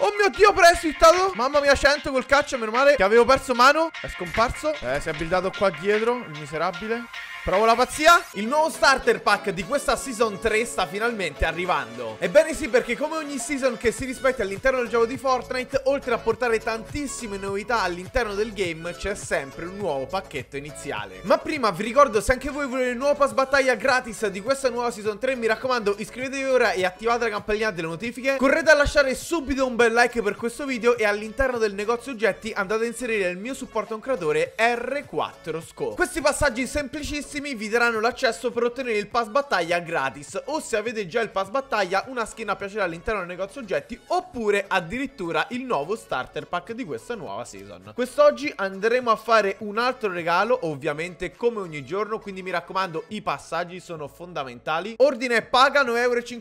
Oh mio Dio, prestitado. Mamma mia, 100 col caccia, meno male che avevo perso mano. È scomparso. Eh, si è buildato qua dietro, il miserabile. Provo la pazzia? Il nuovo starter pack di questa season 3 sta finalmente arrivando. Ebbene sì, perché come ogni season che si rispetta all'interno del gioco di Fortnite, oltre a portare tantissime novità all'interno del game, c'è sempre un nuovo pacchetto iniziale. Ma prima vi ricordo, se anche voi volete il nuovo pass battaglia gratis di questa nuova season 3, mi raccomando iscrivetevi ora e attivate la campanella delle notifiche. Correte a lasciare subito un bel like per questo video e all'interno del negozio oggetti andate a inserire il mio supporto a un creatore R4 sco Questi passaggi semplicissimi prossimi vi daranno l'accesso per ottenere il pass battaglia gratis o se avete già il pass battaglia una skin a piacere all'interno del negozio oggetti oppure addirittura il nuovo starter pack di questa nuova season. Quest'oggi andremo a fare un altro regalo ovviamente come ogni giorno quindi mi raccomando i passaggi sono fondamentali. Ordine paga 9,50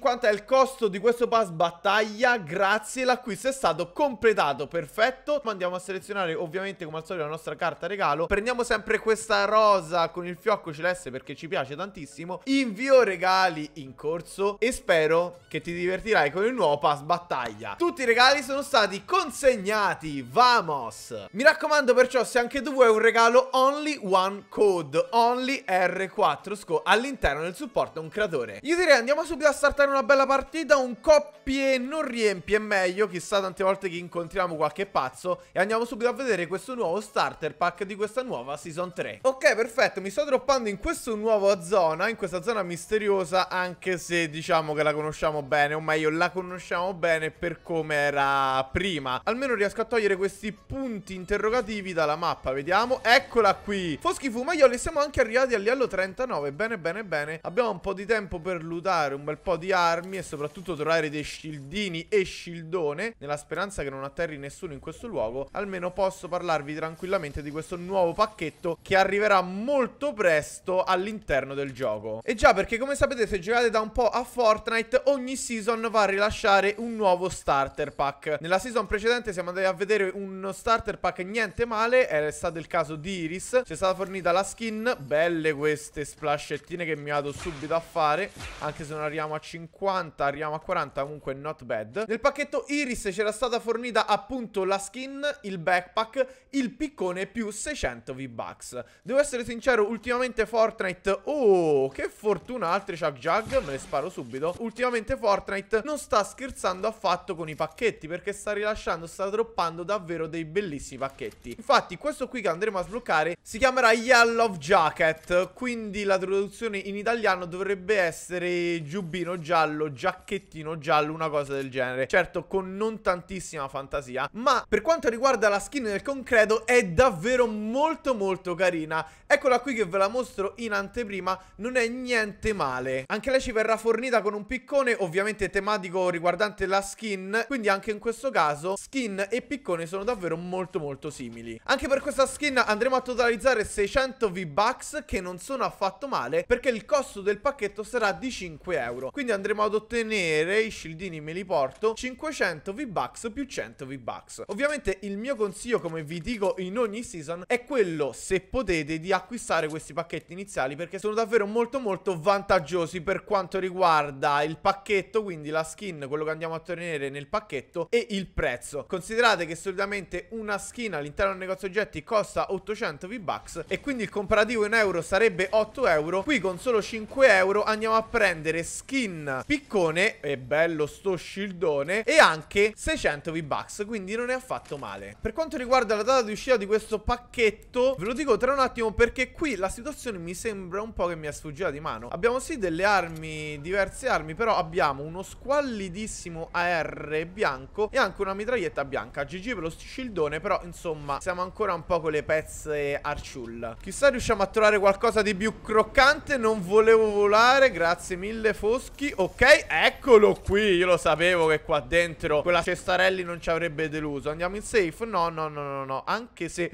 euro è il costo di questo pass battaglia grazie l'acquisto è stato completato perfetto. Andiamo a selezionare ovviamente come al solito la nostra carta regalo. Prendiamo sempre questa rosa con il fiocco ce la perché ci piace tantissimo. Invio regali in corso e spero che ti divertirai con il nuovo pass battaglia. Tutti i regali sono stati consegnati, vamos! Mi raccomando perciò se anche tu vuoi un regalo only one code, only R4 sco all'interno del supporto a un creatore. Io direi andiamo subito a startare una bella partita, un coppie non riempie meglio, chissà tante volte che incontriamo qualche pazzo e andiamo subito a vedere questo nuovo starter pack di questa nuova season 3. Ok perfetto, mi sto droppando in in questa nuova zona, in questa zona misteriosa, anche se diciamo che la conosciamo bene, o meglio la conosciamo bene per come era prima. Almeno riesco a togliere questi punti interrogativi dalla mappa, vediamo. Eccola qui! Foschi fumaioli, siamo anche arrivati al livello 39, bene bene bene. Abbiamo un po' di tempo per lootare un bel po' di armi e soprattutto trovare dei scildini e scildone, nella speranza che non atterri nessuno in questo luogo, almeno posso parlarvi tranquillamente di questo nuovo pacchetto che arriverà molto presto contesto all'interno del gioco. E già perché come sapete se giocate da un po' a Fortnite ogni season va a rilasciare un nuovo starter pack. Nella season precedente siamo andati a vedere uno starter pack niente male, era stato il caso di Iris, ci è stata fornita la skin, belle queste splashettine che mi vado subito a fare, anche se non arriviamo a 50, arriviamo a 40, comunque not bad. Nel pacchetto Iris c'era stata fornita appunto la skin, il backpack, il piccone più 600 V-Bucks. Devo essere sincero, ultimamente Ultimamente Fortnite Oh che fortuna Altri Chug Jug Me le sparo subito Ultimamente Fortnite non sta scherzando affatto con i pacchetti Perché sta rilasciando Sta droppando davvero dei bellissimi pacchetti Infatti questo qui che andremo a sbloccare Si chiamerà Yellow Jacket Quindi la traduzione in italiano dovrebbe essere Giubbino giallo Giacchettino giallo Una cosa del genere Certo con non tantissima fantasia Ma per quanto riguarda la skin del concreto È davvero molto molto carina Eccola qui che ve la mostro mostro in anteprima non è niente male. Anche lei ci verrà fornita con un piccone, ovviamente tematico riguardante la skin, quindi anche in questo caso skin e piccone sono davvero molto molto simili. Anche per questa skin andremo a totalizzare 600 V-Bucks che non sono affatto male perché il costo del pacchetto sarà di 5 euro. Quindi andremo ad ottenere, i shieldini me li porto, 500 V-Bucks più 100 V-Bucks. Ovviamente il mio consiglio come vi dico in ogni season è quello se potete di acquistare questi pacchetti scelte iniziali perché sono davvero molto molto vantaggiosi per quanto riguarda il pacchetto, quindi la skin, quello che andiamo a ottenere nel pacchetto e il prezzo. Considerate che solitamente una skin all'interno del negozio oggetti costa 800 V-Bucks e quindi il comparativo in euro sarebbe 8 euro. Qui con solo 5 euro andiamo a prendere skin piccone, e bello sto scildone e anche 600 V-Bucks, quindi non è affatto male. Per quanto riguarda la data di uscita di questo pacchetto, ve lo dico tra un attimo perché qui la situazione situazione mi sembra un po' che mi è sfuggita di mano Abbiamo sì delle armi, diverse armi Però abbiamo uno squallidissimo AR bianco E anche una mitraglietta bianca GG per lo scildone Però insomma siamo ancora un po' con le pezze arciulla Chissà riusciamo a trovare qualcosa di più croccante Non volevo volare Grazie mille Foschi Ok eccolo qui Io lo sapevo che qua dentro quella cestarelli non ci avrebbe deluso Andiamo in safe No no no no no Anche se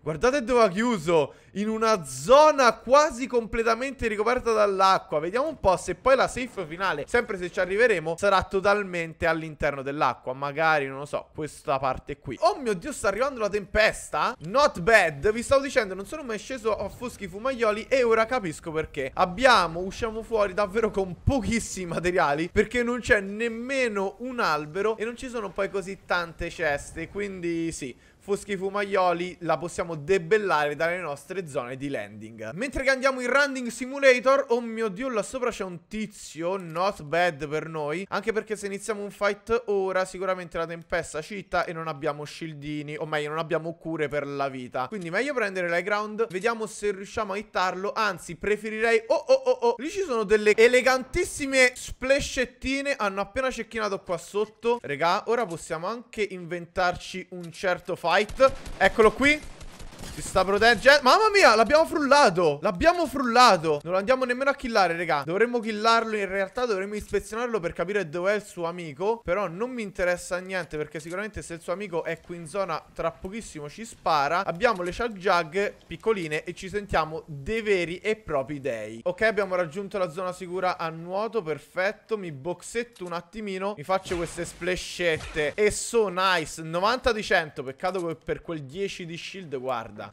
Guardate dove ha chiuso In una zona zona quasi completamente ricoperta dall'acqua Vediamo un po' se poi la safe finale, sempre se ci arriveremo, sarà totalmente all'interno dell'acqua Magari, non lo so, questa parte qui Oh mio Dio, sta arrivando la tempesta? Not bad, vi stavo dicendo, non sono mai sceso a foschi fumaioli e ora capisco perché Abbiamo, usciamo fuori davvero con pochissimi materiali Perché non c'è nemmeno un albero e non ci sono poi così tante ceste Quindi sì Foschi Fumaioli la possiamo debellare dalle nostre zone di landing. Mentre che andiamo in Running Simulator, oh mio dio, là sopra c'è un tizio, not bad per noi, anche perché se iniziamo un fight ora sicuramente la tempesta citta e non abbiamo shieldini, o meglio non abbiamo cure per la vita. Quindi meglio prendere l'high ground, vediamo se riusciamo a hittarlo, anzi preferirei... Oh oh oh oh, lì ci sono delle elegantissime splashettine, hanno appena cecchinato qua sotto. Regà, ora possiamo anche inventarci un certo fight fight Eccolo qui sta proteggendo. Cioè, mamma mia, l'abbiamo frullato. L'abbiamo frullato. Non lo andiamo nemmeno a killare, raga. Dovremmo killarlo. In realtà dovremmo ispezionarlo per capire dov'è il suo amico. Però non mi interessa niente perché sicuramente se il suo amico è qui in zona tra pochissimo ci spara. Abbiamo le chug jug piccoline e ci sentiamo dei veri e propri dei. Ok, abbiamo raggiunto la zona sicura a nuoto. Perfetto. Mi boxetto un attimino. Mi faccio queste splashette. E so nice. 90 di 100. Peccato per quel 10 di shield, guarda.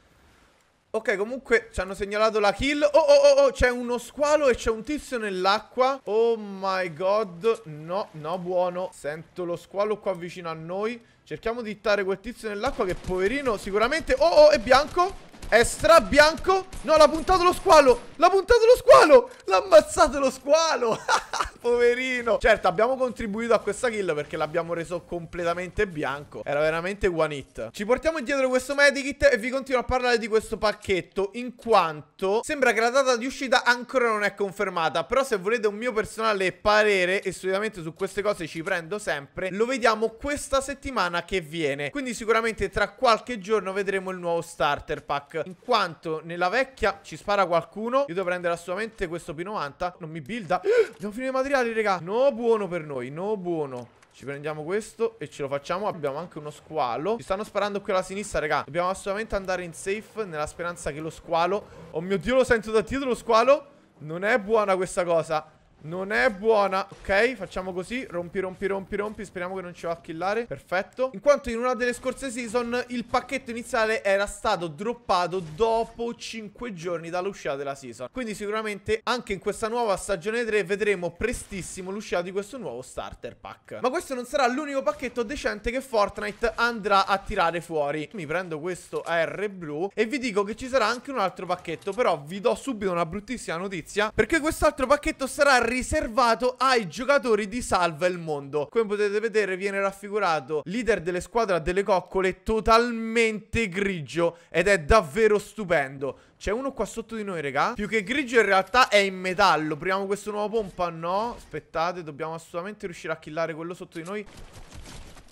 Ok, comunque ci hanno segnalato la kill. Oh, oh, oh, oh, c'è uno squalo e c'è un tizio nell'acqua. Oh my god. No, no, buono. Sento lo squalo qua vicino a noi. Cerchiamo di ittare quel tizio nell'acqua che poverino sicuramente... Oh, oh, è bianco. È stra bianco No, l'ha puntato lo squalo. L'ha puntato lo squalo. L'ha ammazzato lo squalo. Poverino. Certo, abbiamo contribuito a questa kill perché l'abbiamo reso completamente bianco. Era veramente one hit. Ci portiamo indietro questo medikit e vi continuo a parlare di questo pacchetto. In quanto sembra che la data di uscita ancora non è confermata. Però se volete un mio personale parere, e solitamente su queste cose ci prendo sempre, lo vediamo questa settimana che viene. Quindi sicuramente tra qualche giorno vedremo il nuovo starter pack in quanto nella vecchia ci spara qualcuno. Io devo prendere assolutamente questo P90. Non mi builda. Abbiamo finito i materiali, raga. No buono per noi, no buono. Ci prendiamo questo e ce lo facciamo Abbiamo anche uno squalo Ci stanno sparando qui alla sinistra, raga Dobbiamo assolutamente andare in safe Nella speranza che lo squalo Oh mio Dio, lo sento da dietro lo squalo Non è buona questa cosa non è buona Ok facciamo così Rompi rompi rompi rompi Speriamo che non ci va a killare Perfetto In quanto in una delle scorse season Il pacchetto iniziale era stato droppato Dopo 5 giorni dall'uscita della season Quindi sicuramente anche in questa nuova stagione 3 Vedremo prestissimo l'uscita di questo nuovo starter pack Ma questo non sarà l'unico pacchetto decente Che Fortnite andrà a tirare fuori Mi prendo questo R blu E vi dico che ci sarà anche un altro pacchetto Però vi do subito una bruttissima notizia Perché quest'altro pacchetto sarà riservato ai giocatori di Salva il Mondo. Come potete vedere viene raffigurato leader delle squadre delle coccole totalmente grigio ed è davvero stupendo. C'è uno qua sotto di noi, regà. Più che grigio in realtà è in metallo. Proviamo questo nuovo pompa? No, aspettate, dobbiamo assolutamente riuscire a killare quello sotto di noi.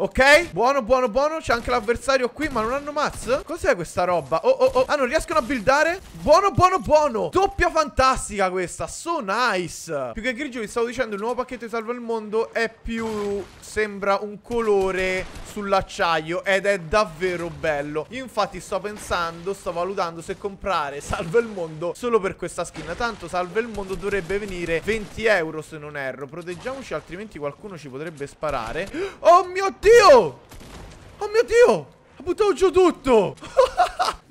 Ok Buono buono buono C'è anche l'avversario qui Ma non hanno mazzo? Cos'è questa roba? Oh oh oh Ah non riescono a buildare? Buono buono buono Doppia fantastica questa So nice Più che grigio vi stavo dicendo Il nuovo pacchetto di salva il mondo È più Sembra un colore Sull'acciaio Ed è davvero bello Io infatti sto pensando Sto valutando se comprare Salva il mondo Solo per questa skin Tanto salva il mondo dovrebbe venire 20 euro se non erro Proteggiamoci altrimenti qualcuno ci potrebbe sparare Oh mio dio Dio! Oh mio Dio! Ha buttato giù tutto!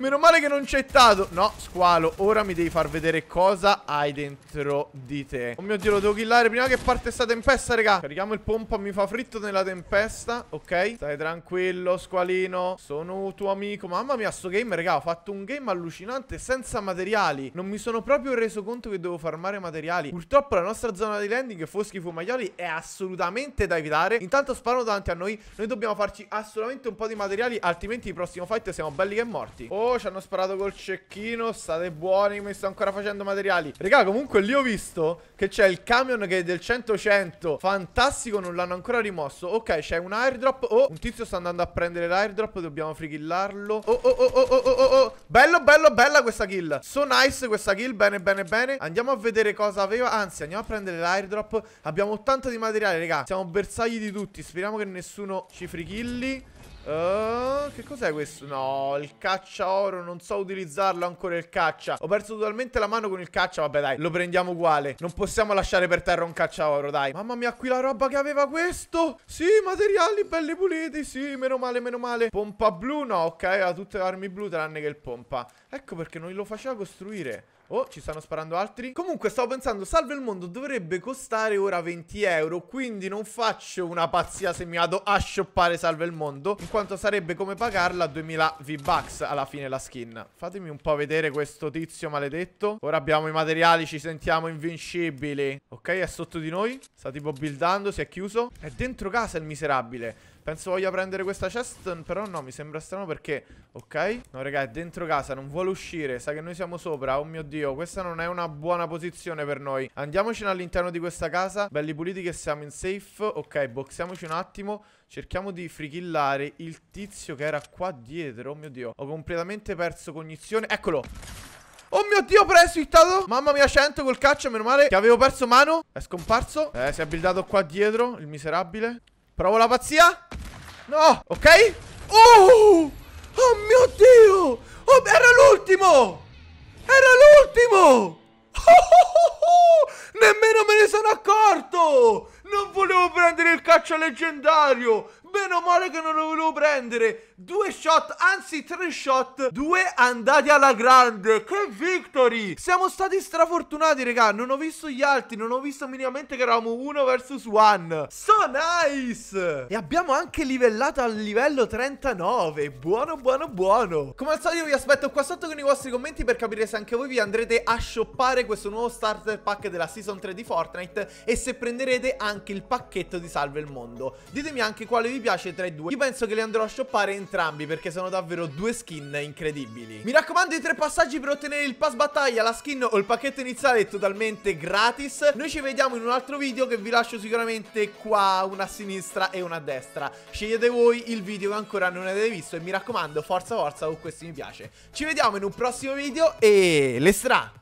Meno male che non c'è Tato No, squalo, ora mi devi far vedere cosa hai dentro di te. Oh mio Dio, lo devo killare prima che parte sta tempesta, raga. Carichiamo il pompa, mi fa fritto nella tempesta. Ok, stai tranquillo, squalino. Sono tuo amico. Mamma mia, sto game, raga, ho fatto un game allucinante senza materiali. Non mi sono proprio reso conto che devo farmare materiali. Purtroppo la nostra zona di landing, foschi fumaioli, è assolutamente da evitare. Intanto sparano davanti a noi. Noi dobbiamo farci assolutamente un po' di materiali, altrimenti il prossimo fight siamo belli che morti. Oh, Oh, ci hanno sparato col cecchino. State buoni, mi sto ancora facendo materiali. Raga, comunque lì ho visto che c'è il camion che è del 100-100. Fantastico, non l'hanno ancora rimosso. Ok, c'è un airdrop. Oh, un tizio sta andando a prendere l'airdrop. Dobbiamo frighillarlo. Oh, oh, oh, oh, oh, oh, oh, oh, Bello, bello, bella questa kill. So nice questa kill. Bene, bene, bene. Andiamo a vedere cosa aveva. Anzi, andiamo a prendere l'airdrop. Abbiamo tanto di materiale, raga. Siamo bersagli di tutti. Speriamo che nessuno ci frighilli. Eh, che cos'è questo? No, il caccia oro, non so utilizzarlo ancora il caccia Ho perso totalmente la mano con il caccia, vabbè dai, lo prendiamo uguale Non possiamo lasciare per terra un caccia oro, dai Mamma mia, qui la roba che aveva questo Sì, materiali belli puliti, sì, meno male, meno male Pompa blu, no, ok, ha tutte le armi blu tranne che il pompa Ecco perché non lo faceva costruire Oh, ci stanno sparando altri. Comunque, stavo pensando, salve il mondo dovrebbe costare ora 20 euro, quindi non faccio una pazzia se mi vado a shoppare salve il mondo, in quanto sarebbe come pagarla 2000 V-Bucks alla fine la skin. Fatemi un po' vedere questo tizio maledetto. Ora abbiamo i materiali, ci sentiamo invincibili. Ok, è sotto di noi. Sta tipo buildando, si è chiuso. È dentro casa il miserabile. Penso voglia prendere questa chest, però no, mi sembra strano perché... Ok, no raga, è dentro casa, non vuole uscire, sa che noi siamo sopra, oh mio Dio, questa non è una buona posizione per noi. Andiamocene all'interno di questa casa, belli puliti che siamo in safe, ok, boxiamoci un attimo, cerchiamo di frichillare il tizio che era qua dietro, oh mio Dio. Ho completamente perso cognizione, eccolo! Oh mio dio, precipitato Mamma mia, 100 col caccia, meno male che avevo perso mano È scomparso Eh, si è buildato qua dietro, il miserabile Provo la pazzia. No, ok. Oh, oh mio Dio. Oh, era l'ultimo. Era l'ultimo. Oh, Nemmeno me ne sono accorto. Non volevo prendere il caccia leggendario. Meno male che non lo volevo prendere. Due shot, anzi tre shot Due andati alla grande Che victory Siamo stati strafortunati raga Non ho visto gli altri Non ho visto minimamente che eravamo uno versus one So nice E abbiamo anche livellato al livello 39 Buono buono buono Come al solito vi aspetto qua sotto con i vostri commenti Per capire se anche voi vi andrete a shoppare Questo nuovo starter pack della season 3 di Fortnite E se prenderete anche il pacchetto di salve il mondo Ditemi anche quale vi piace tra i due Io penso che li andrò a shoppare entrambi entrambi perché sono davvero due skin incredibili. Mi raccomando i tre passaggi per ottenere il pass battaglia, la skin o il pacchetto iniziale è totalmente gratis. Noi ci vediamo in un altro video che vi lascio sicuramente qua una a sinistra e una a destra. Scegliete voi il video che ancora non avete visto e mi raccomando forza forza con questi mi piace. Ci vediamo in un prossimo video e le stra!